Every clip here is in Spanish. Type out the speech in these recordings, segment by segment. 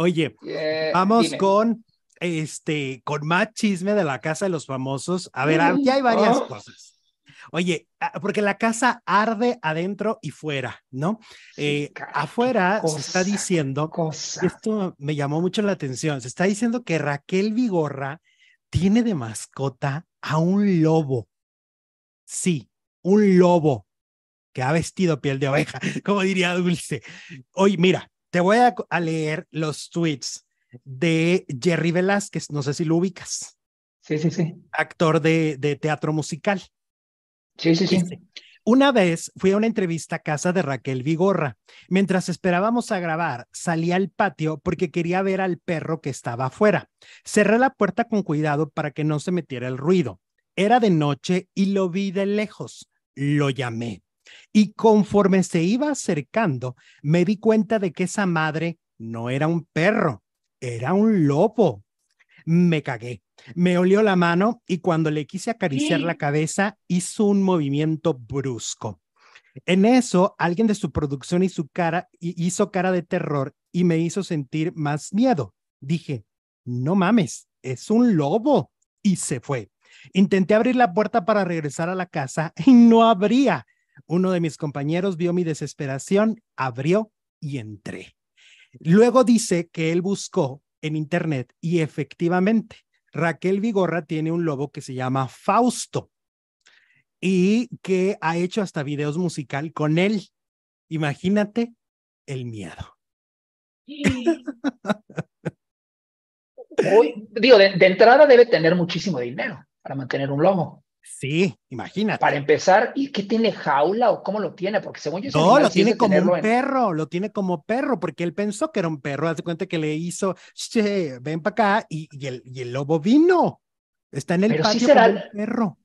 Oye, vamos con este, con más chisme de la casa de los famosos. A ver, mm, aquí hay varias oh. cosas. Oye, ah, porque la casa arde adentro y fuera, ¿no? Eh, afuera se está diciendo, esto me llamó mucho la atención, se está diciendo que Raquel Vigorra tiene de mascota a un lobo. Sí, un lobo que ha vestido piel de oveja, como diría Dulce. Oye, mira, te voy a, leer los tweets de Jerry Velázquez, no sé si lo ubicas. Sí, sí, sí. Actor de, de teatro musical. Sí, sí, sí. Una vez fui a una entrevista a casa de Raquel Vigorra. Mientras esperábamos a grabar, salí al patio porque quería ver al perro que estaba afuera. Cerré la puerta con cuidado para que no se metiera el ruido. Era de noche y lo vi de lejos. Lo llamé. Y conforme se iba acercando, me di cuenta de que esa madre no era un perro, era un lobo. Me cagué. Me olió la mano y cuando le quise acariciar la cabeza hizo un movimiento brusco. En eso, alguien de su producción y su cara hizo cara de terror y me hizo sentir más miedo. Dije, no mames, es un lobo. Y se fue. Intenté abrir la puerta para regresar a la casa y no abría. Uno de mis compañeros vio mi desesperación, abrió y entré. Luego dice que él buscó en internet y efectivamente Raquel Vigorra tiene un lobo que se llama Fausto y que ha hecho hasta videos musical con él. Imagínate el miedo. digo, de, entrada debe tener muchísimo dinero para mantener un lobo. Sí, imagínate. Para empezar, ¿y qué tiene jaula o cómo lo tiene? Porque según yo... No, lo tiene como un perro, lo tiene como perro, porque él pensó que era un perro. Hace cuenta que le hizo, ven para acá, y, el, lobo vino. Está en el país patio con perro.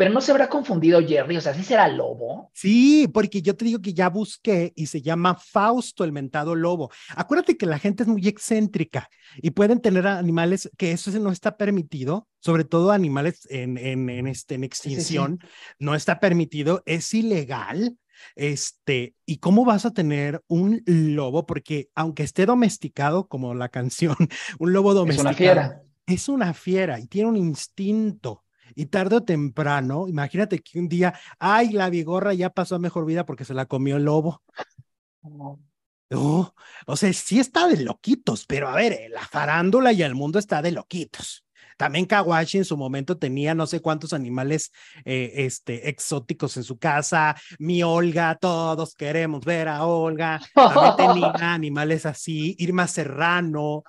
Pero no se habrá confundido Jerry, o sea, sí será lobo. Sí, porque yo te digo que ya busqué y se llama Fausto el mentado lobo. Acuérdate que la gente es muy excéntrica y pueden tener animales que eso no está permitido, sobre todo animales en, en, este, en extinción, no está permitido, es ilegal. Este, ¿y cómo vas a tener un lobo? Porque aunque esté domesticado, como la canción, un lobo domesticado. fiera. Es una fiera y tiene un instinto y tarde o temprano, imagínate que un día, ay, la vigorra ya pasó a mejor vida porque se la comió el lobo. o sea, sí está de loquitos, pero a ver, eh, la farándula y el mundo está de loquitos. También Kawashi en su momento tenía no sé cuántos animales eh, este, exóticos en su casa. Mi Olga, todos queremos ver a Olga. También tenía animales así. Irma Serrano,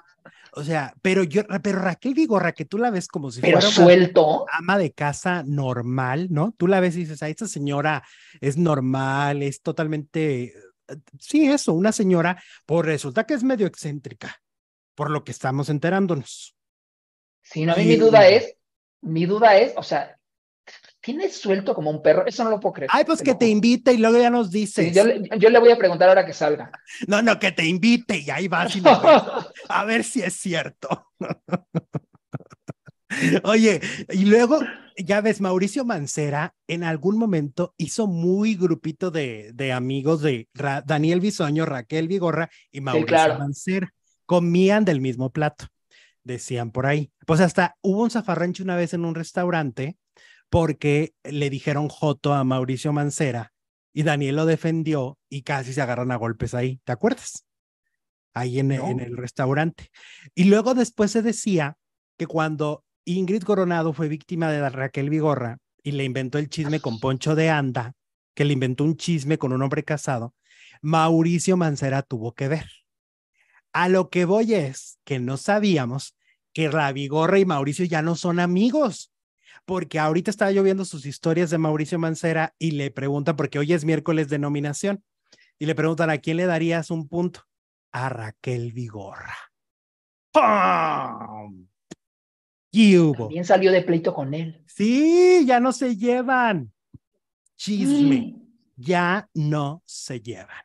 o sea, pero yo, pero Raquel Vigorra, que tú la ves como si fuera suelto. Una ama de casa normal, ¿no? Tú la ves y dices, ah, esta señora es normal, es totalmente, eh, sí, eso, una señora, pues resulta que es medio excéntrica, por lo que estamos enterándonos. Sí, no, a mí mi duda es, mi duda es, o sea, ¿Tienes suelto como un perro? Eso no lo puedo creer. Ay, pues que te invite y luego ya nos dices. yo, le, voy a preguntar ahora que salga. No, no, que te invite y ahí vas a ver si es cierto. Oye, y luego, ya ves, Mauricio Mancera en algún momento hizo muy grupito de, amigos de Daniel Bisoño, Raquel Vigorra y Mauricio Mancera. Comían del mismo plato, decían por ahí. Pues hasta hubo un zafarrancho una vez en un restaurante porque le dijeron Joto a Mauricio Mancera y Daniel lo defendió y casi se agarran a golpes ahí, ¿te acuerdas? Ahí en, el restaurante. Y luego después se decía que cuando Ingrid Coronado fue víctima de Raquel Vigorra y le inventó el chisme con Poncho de Anda, que le inventó un chisme con un hombre casado, Mauricio Mancera tuvo que ver. A lo que voy es que no sabíamos que Raquel Vigorra y Mauricio ya no son amigos, porque ahorita estaba yo viendo sus historias de Mauricio Mancera y le preguntan, porque hoy es miércoles de nominación, y le preguntan a quién le darías un punto. A Raquel Vigorra. ¡Pum! Y hubo. También salió de pleito con él. Sí, ya no se llevan. Chisme. Mm. Ya no se llevan.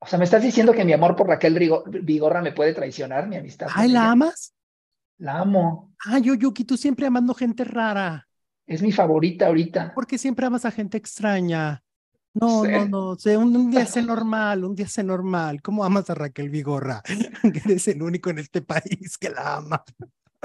O sea, me estás diciendo que mi amor por Raquel Vigorra me puede traicionar mi amistad. ¿Ay, la amas? La amo. Ay, ah, yo, Yuki, tú siempre amando gente rara. Es mi favorita ahorita. Porque siempre amas a gente extraña. No, no, no, un, día sé normal, un día sé normal. ¿Cómo amas a Raquel Vigorra? Que eres el único en este país que la ama.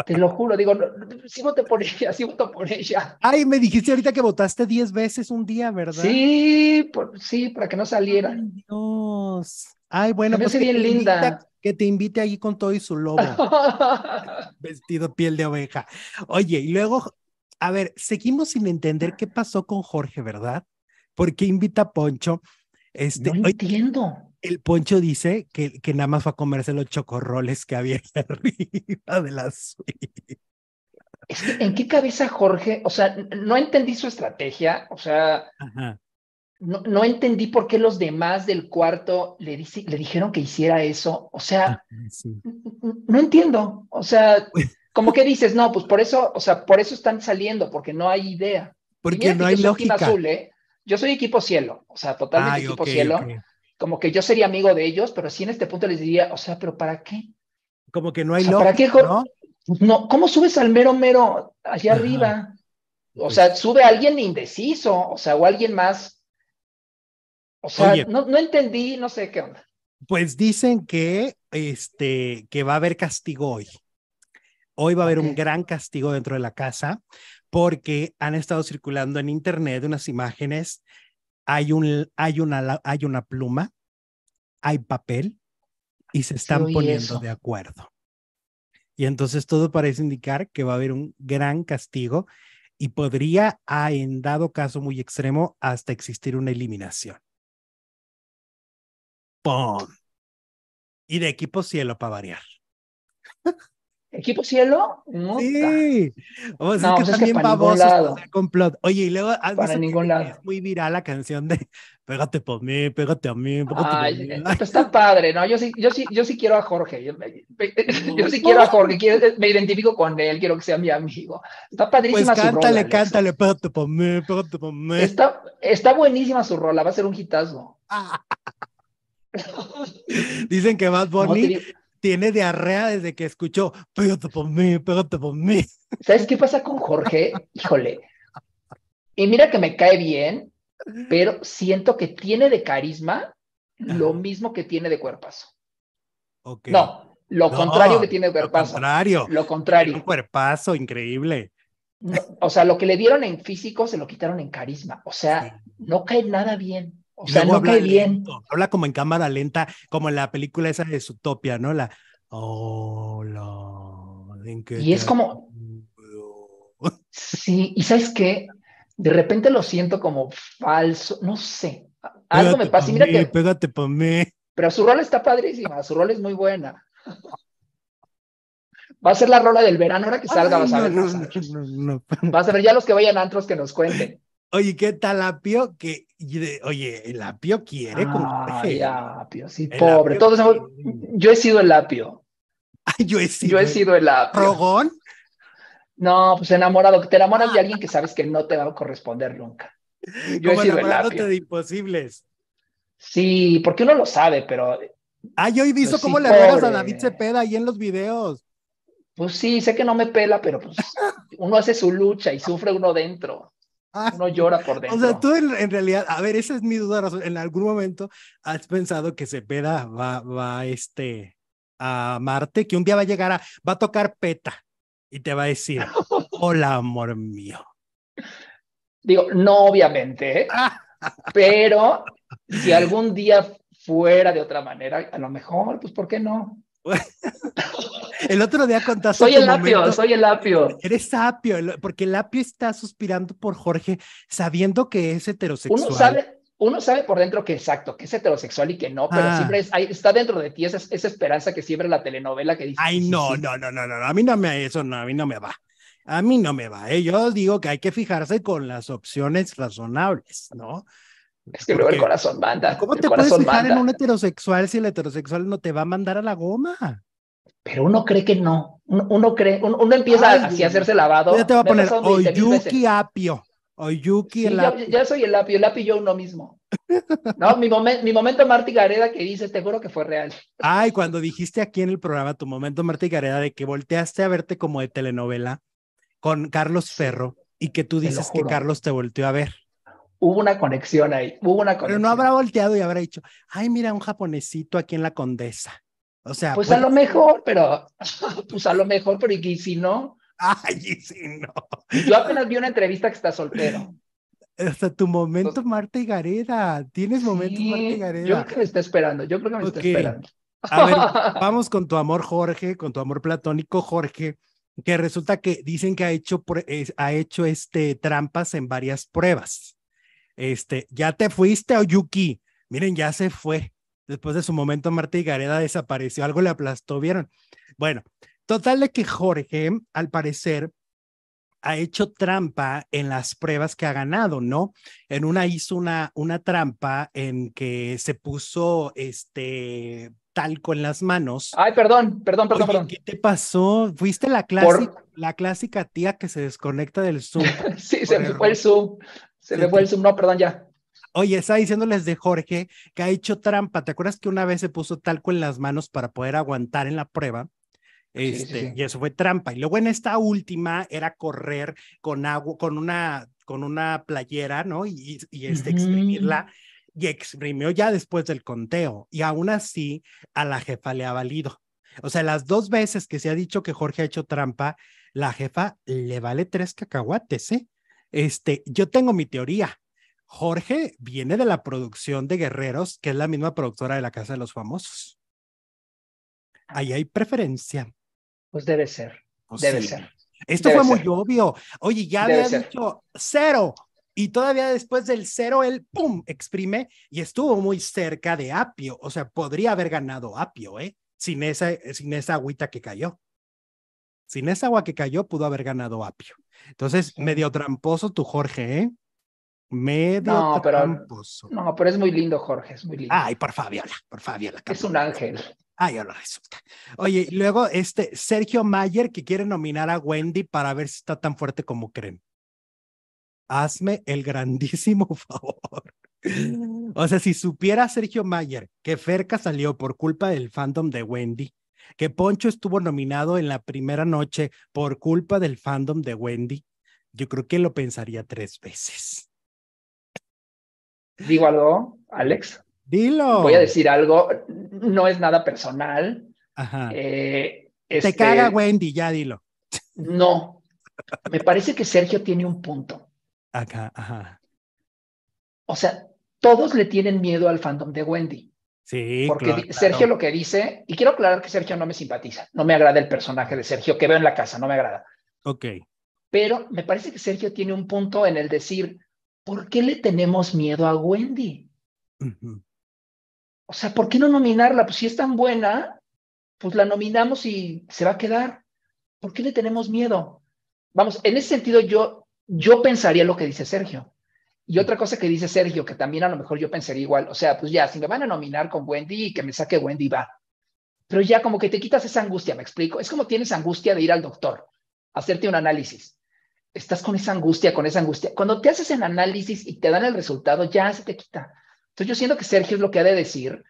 Te lo juro, digo, no, sí por ella, sí voto por ella. Ay, me dijiste ahorita que votaste diez veces un día, ¿verdad? Sí, por, sí, para que no salieran. Dios. Ay, bueno, pues. bien linda que te invite allí con todo y su lobo. Vestido piel de oveja. Oye, y luego, a ver, seguimos sin entender qué pasó con Jorge, ¿verdad? porque qué invita a Poncho? Este, no entiendo. El Poncho dice que, que nada más fue a comerse los chocorroles que había arriba de la suite. ¿en qué cabeza Jorge? O sea, no entendí su estrategia. O sea, no, entendí por qué los demás del cuarto le, dijeron que hiciera eso. O sea, no entiendo. O sea, pues como que dices, no, pues por eso, o sea, por eso están saliendo, porque no hay idea. Porque no hay lógica. ¿eh? Yo soy equipo cielo, o sea, totalmente equipo cielo. Como que yo sería amigo de ellos, pero si en este punto les diría, o sea, pero ¿para qué? Como que no hay lógica. ¿Para qué? ¿no? no, cómo subes al mero mero allá arriba? O pues sea, sube alguien indeciso, o sea, o alguien más o sea, no, entendí, no sé qué onda. Pues dicen que, este, que va a haber castigo hoy. Hoy va a haber un gran castigo dentro de la casa porque han estado circulando en internet unas imágenes. Hay, un, hay, una, hay una pluma, hay papel y se están poniendo de acuerdo. Y entonces todo parece indicar que va a haber un gran castigo y podría, ah, en dado caso muy extremo, hasta existir una eliminación. Y de equipo cielo para variar. ¿Equipo cielo? sí. O sea, decir que también pues es complot. Oye, y luego para ningún lado. es muy viral la canción de pégate por mí, pégate a mí, eh, pues está padre, ¿no? Yo sí, yo sí, yo sí quiero a Jorge. Yo, eh, sí quiero a Jorge, eh, me identifico con él, quiero que sea mi amigo. Está pues padrísima cántale, su rola. Cántale, cántale, pégate por mí, pégate por mí. Está, está buenísima su rola, va a ser un hitazo. Ah. Dicen que Bad Bunny tiene diarrea desde que escuchó, pégate por mí, pégate por mí. ¿Sabes qué pasa con Jorge? Híjole. Y mira que me cae bien, pero siento que tiene de carisma lo mismo que tiene de cuerpazo. No, lo contrario que tiene de cuerpazo. Lo contrario. Un cuerpazo increíble. o sea, lo que le dieron en físico se lo quitaron en carisma. O sea, no cae nada bien. O sea, no habla, bien. habla como en cámara lenta, como en la película esa de topia, ¿no? La. Oh, la y es como. sí, y sabes qué? De repente lo siento como falso, no sé. Algo me pasa. Y mira que. Pégate Pero su rol está padrísima, su rol es muy buena. Va a ser la rola del verano, ahora que salga, va a ver. vas a ver ya los que vayan a antros que nos cuenten. Oye, ¿qué tal apio? Que oye, el apio quiere Ay, apio, sí, pobre. Yo he sido el apio. yo he sido, el apio. ¿Rogón? No, pues enamorado, te enamoras de alguien que sabes que no te va a corresponder nunca. Yo he sido el apio. de imposibles. Sí, porque uno lo sabe, pero. Ay, yo he visto cómo le apegas a David Cepeda ahí en los videos. Pues sí, sé que no me pela, pero pues uno hace su lucha y sufre uno dentro. Ah, no llora por dentro. O sea, tú en, realidad, a ver, esa es mi duda. En algún momento has pensado que Cepeda va, va este, a Marte, que un día va a llegar a, va a tocar peta y te va a decir, hola, amor mío. Digo, no, obviamente, ¿eh? pero si algún día fuera de otra manera, a lo mejor, pues, ¿por qué no? el otro día contaste. Soy el apio, soy el apio. Eres apio, porque el apio está suspirando por Jorge sabiendo que es heterosexual. Uno sabe, uno sabe por dentro que exacto, que es heterosexual y que no, pero ah. siempre está dentro de ti esa, esperanza que siempre la telenovela que dice. Ay, no, no, no, no, no, a mí no me, eso no, a mí no me va. A mí no me va. ¿eh? Yo digo que hay que fijarse con las opciones razonables, ¿no? Es que luego el corazón manda. ¿Cómo te puedes fijar en un heterosexual si el heterosexual no te va a mandar a la goma? Pero uno cree que no. Uno, cree, uno, empieza así a hacerse lavado. Ya te va a poner Oyuki Apio. Oyuki el soy el apio, el apio yo uno mismo. No, mi, mi momento Marti Gareda que dice, te juro que fue real. Ay, cuando dijiste aquí en el programa tu momento Marti Gareda de que volteaste a verte como de telenovela con Carlos Ferro y que tú dices que Carlos te volteó a ver hubo una conexión ahí, hubo una Pero no habrá volteado y habrá dicho, ay, mira, un japonesito aquí en la condesa. O sea. Pues, pues a lo mejor, pero. pues a lo mejor, pero y si no. Ay, y si no. Yo apenas vi una entrevista que está soltero. Hasta tu momento, Marta y Gareda. Tienes momento Marta y Gareda. Yo creo que me está esperando, yo creo que me está esperando. A ver, vamos con tu amor, Jorge, con tu amor platónico, Jorge, que resulta que dicen que ha hecho, eh, ha hecho este, trampas en varias pruebas. Este, ya te fuiste, a Yuki. Miren, ya se fue. Después de su momento, Marta y Gareda desapareció, algo le aplastó, ¿vieron? Bueno, total de que Jorge, al parecer, ha hecho trampa en las pruebas que ha ganado, ¿no? En una hizo una, una trampa en que se puso este talco en las manos. Ay, perdón, perdón, perdón, perdón. ¿Qué te pasó? Fuiste la clásica, la tía que se desconecta del Zoom. sí, se fue el Zoom. Se le fue el Zoom, no, perdón, ya. Oye, está diciéndoles de Jorge que ha hecho trampa. ¿Te acuerdas que una vez se puso talco en las manos para poder aguantar en la prueba? Este, Y eso fue trampa. Y luego en esta última era correr con agua, con una, con una playera, ¿no? Y, y este, exprimirla. Y exprimió ya después del conteo. Y aún así, a la jefa le ha valido. O sea, las dos veces que se ha dicho que Jorge ha hecho trampa, la jefa le vale tres cacahuates, ¿eh? Este, yo tengo mi teoría. Jorge viene de la producción de Guerreros, que es la misma productora de La Casa de los Famosos. Ahí hay preferencia. Pues debe ser. Pues debe ser. Esto fue muy obvio. Oye, ya debe había dicho cero. Y todavía después del cero, él, ¡pum!, exprime y estuvo muy cerca de Apio. O sea, podría haber ganado Apio, ¿eh? Sin esa, sin esa agüita que cayó. Sin esa agua que cayó, pudo haber ganado Apio. Entonces, medio tramposo tu Jorge, ¿eh? Medio no, tramposo. no, pero es muy lindo, Jorge, es muy lindo. Ay, por Fabiola, por Fabiola. Es un ángel. Ay, ahora resulta. Oye, y luego este Sergio Mayer que quiere nominar a Wendy para ver si está tan fuerte como creen. Hazme el grandísimo favor. O sea, si supiera Sergio Mayer que Ferca salió por culpa del fandom de Wendy que Poncho estuvo nominado en la primera noche por culpa del fandom de Wendy, yo creo que lo pensaría tres veces. Digo algo, Alex. Dilo. Voy a decir algo, no es nada personal. Ajá. Eh, Te este caga Wendy, ya dilo. No, me parece que Sergio tiene un punto. Acá, ajá. O sea, todos le tienen miedo al fandom de Wendy. Sí, Porque Sergio lo que dice, y quiero aclarar que Sergio no me simpatiza, no me agrada el personaje de Sergio que veo en la casa, no me agrada. Ok. Pero me parece que Sergio tiene un punto en el decir, ¿por qué le tenemos miedo a Wendy? O sea, ¿por qué no nominarla? Pues si es tan buena, pues la nominamos y se va a quedar. ¿Por qué le tenemos miedo? Vamos, en ese sentido yo, yo pensaría lo que dice Sergio. Y otra cosa que dice Sergio, que también a lo mejor yo pensaría igual, o sea, pues ya, si me van a nominar con Wendy y que me saque Wendy, va. Pero ya como que te quitas esa angustia, me explico. Es como tienes angustia de ir al doctor, hacerte un análisis. Estás con esa angustia, con esa angustia. Cuando te haces el análisis y te dan el resultado, ya se te quita. Entonces yo siento que Sergio es lo que ha de decir,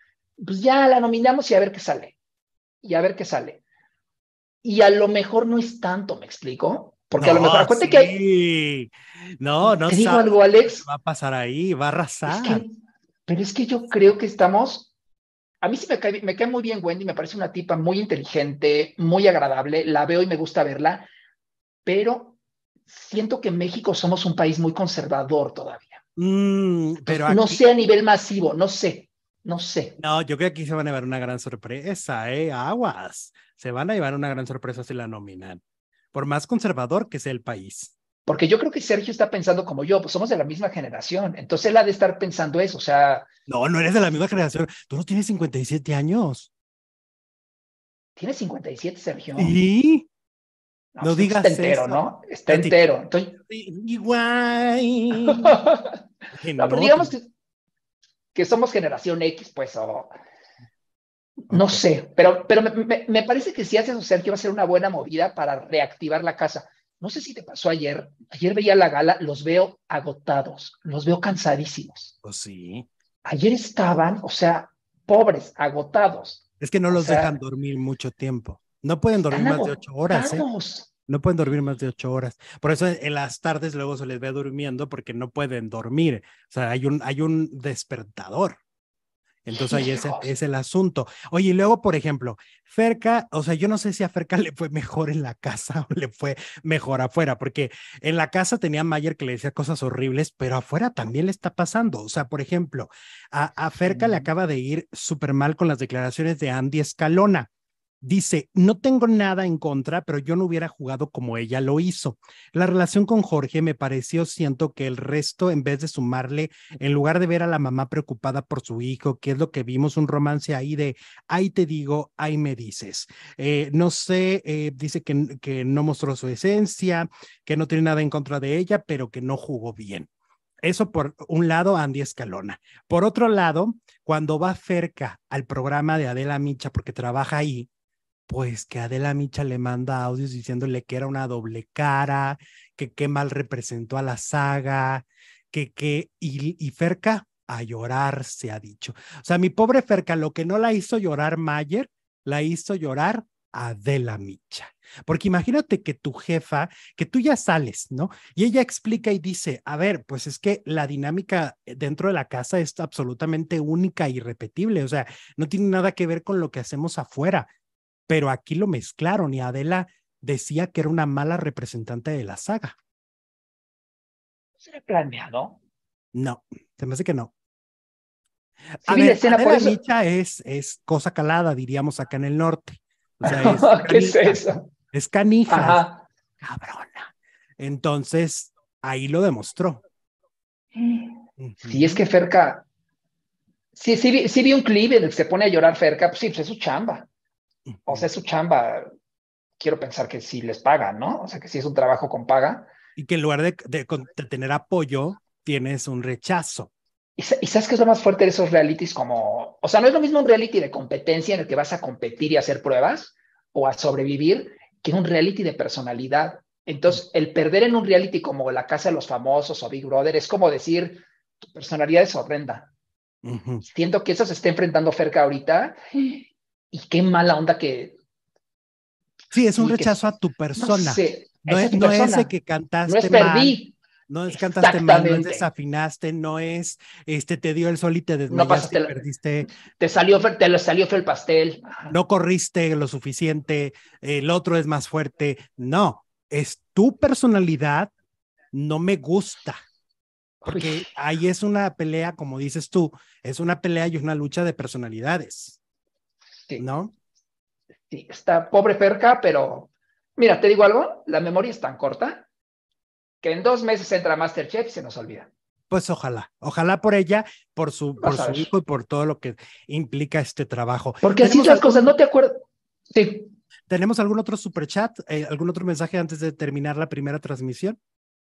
pues ya la nominamos y a ver qué sale. Y a ver qué sale. Y a lo mejor no es tanto, me explico. Porque a lo mejor acuérdate que No, no ¿Te digo algo, Alex? va a pasar ahí, va a arrasar. pero es que yo creo que estamos... A mí sí me cae, me cae muy bien Wendy, me parece una tipa muy inteligente, muy agradable, la veo y me gusta verla, pero siento que en México somos un país muy conservador todavía. Mm, pero No sé a nivel masivo, no sé, no sé. No, yo creo que aquí se van a llevar una gran sorpresa, ¿eh? Aguas. Se van a llevar una gran sorpresa si la nominan por más conservador que sea el país. Porque yo creo que Sergio está pensando como yo, pues somos de la misma generación, entonces él ha de estar pensando eso, o sea... No, no eres de la misma generación, tú no tienes 57 años. ¿Tienes 57, Sergio? ¿Y? No, pues, digas Está entero, ¿no? Está entero. Igual. pero digamos pues. que, que, somos generación X, pues, o no sé, pero, pero me, parece que si haces o sea, que va a ser una buena movida para reactivar la casa. No sé si te pasó ayer. Ayer veía la gala, los veo agotados, los veo cansadísimos. Pues sí. Ayer estaban, o sea, pobres, agotados. Es que no los dejan dormir mucho tiempo. No pueden dormir más de ocho horas. ¿eh? No pueden dormir más de ocho horas. Por eso en las tardes luego se les ve durmiendo porque no pueden dormir. O sea, hay un, hay un despertador. Entonces ahí es, el asunto. Oye, y luego, por ejemplo, Ferca, o sea, yo no sé si a Ferca le fue mejor en la casa o le fue mejor afuera, porque en la casa tenía Mayer que le decía cosas horribles, pero afuera también le está pasando. O sea, por ejemplo, a, Ferca le acaba de ir súper mal con las declaraciones de Andy Escalona. Dice, no tengo nada en contra, pero yo no hubiera jugado como ella lo hizo. La relación con Jorge me pareció, siento que el resto, en vez de sumarle, en lugar de ver a la mamá preocupada por su hijo, que es lo que vimos, un romance ahí de, ahí te digo, ahí me dices. Eh, no sé, eh, dice que, que no mostró su esencia, que no tiene nada en contra de ella, pero que no jugó bien. Eso por un lado, Andy Escalona. Por otro lado, cuando va cerca al programa de Adela Micha, porque trabaja ahí, pues que Adela Micha le manda audios diciéndole que era una doble cara, que qué mal representó a la saga, que qué, y, y, Ferca a llorar se ha dicho. O sea, mi pobre Ferca, lo que no la hizo llorar Mayer, la hizo llorar Adela Micha. Porque imagínate que tu jefa, que tú ya sales, ¿no? Y ella explica y dice, a ver, pues es que la dinámica eh, dentro de la casa es absolutamente única e irrepetible, o sea, no tiene nada que ver con lo que hacemos afuera pero aquí lo mezclaron y Adela decía que era una mala representante de la saga. ¿Será planeado? No, se me hace que no. A ver, Adela Micha es, es cosa calada, diríamos acá en el norte. es ¿Qué es eso? Es canija. Cabrona. Entonces, ahí lo demostró. Sí, es que Ferca. Sí, sí, vi un clip en el que se pone a llorar Ferca, pues sí, pues es su chamba. O sea, su chamba. Quiero pensar que sí les pagan, ¿no? O sea, que sí es un trabajo con paga. Y que en lugar de, tener apoyo, tienes un rechazo. ¿Y, sabes que es lo más fuerte de esos realities como, o sea, no es lo mismo un reality de competencia en el que vas a competir y hacer pruebas o a sobrevivir que un reality de personalidad. Entonces, el perder en un reality como La Casa de los Famosos o Big Brother es como decir, tu personalidad es horrenda. Siento que eso se está enfrentando cerca ahorita y qué mala onda que... Sí, es un rechazo a tu persona. No, no es, ese que cantaste no es perdí. mal. No es cantaste mal, no es desafinaste, no es este te dio el sol y te desmayaste no perdiste. Te salió te salió el pastel. No corriste lo suficiente, el otro es más fuerte. No, es tu personalidad no me gusta. Porque ahí es una pelea, como dices tú, es una pelea y una lucha de personalidades. ¿No? Sí, está pobre Ferca, pero mira, te digo algo, la memoria es tan corta que en dos meses entra Masterchef y se nos olvida. Pues ojalá, ojalá por ella, por su, por su hijo y por todo lo que implica este trabajo. Porque así las cosas, no te acuerdo. Sí. ¿Tenemos algún otro superchat? Eh, ¿Algún otro mensaje antes de terminar la primera transmisión?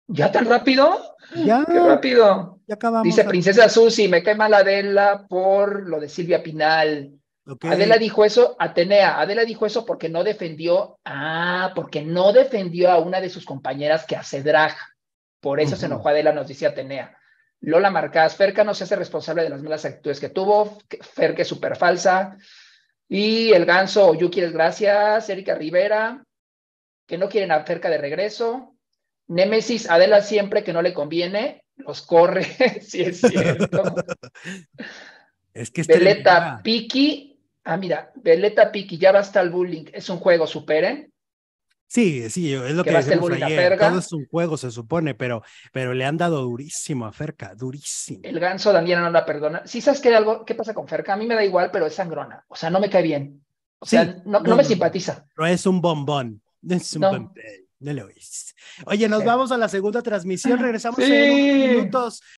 ¿Ya tan rápido? Ya. Qué rápido. Ya acabamos. Dice Princesa Susi, me cae mal Adela por lo de Silvia Pinal. Adela dijo eso, Atenea, Adela dijo eso porque no defendió, ah, porque no defendió a una de sus compañeras que hace drag. Por eso se enojó Adela, nos dice Atenea. Lola Marcás, Ferca no se hace responsable de las malas actitudes que tuvo, Ferca es súper falsa. Y el ganso, yo quieres gracias, Erika Rivera, que no quieren a Ferca de regreso. Némesis, Adela siempre que no le conviene, los corre, si es cierto. Es que este Veleta Piki, Ah, mira, Veleta Piki, ya basta el bullying. ¿Es un juego, superen? Sí, sí, es lo que, decimos ayer. Todo es un juego, se supone, pero, pero le han dado durísimo a Ferca, durísimo. El ganso también no la perdona. Si sabes que algo, ¿qué pasa con Ferca? A mí me da igual, pero es sangrona. O sea, no me cae bien. O sea, no, me simpatiza. No es un bombón. no. No eh, Oye, nos vamos a la segunda transmisión. Regresamos en unos minutos.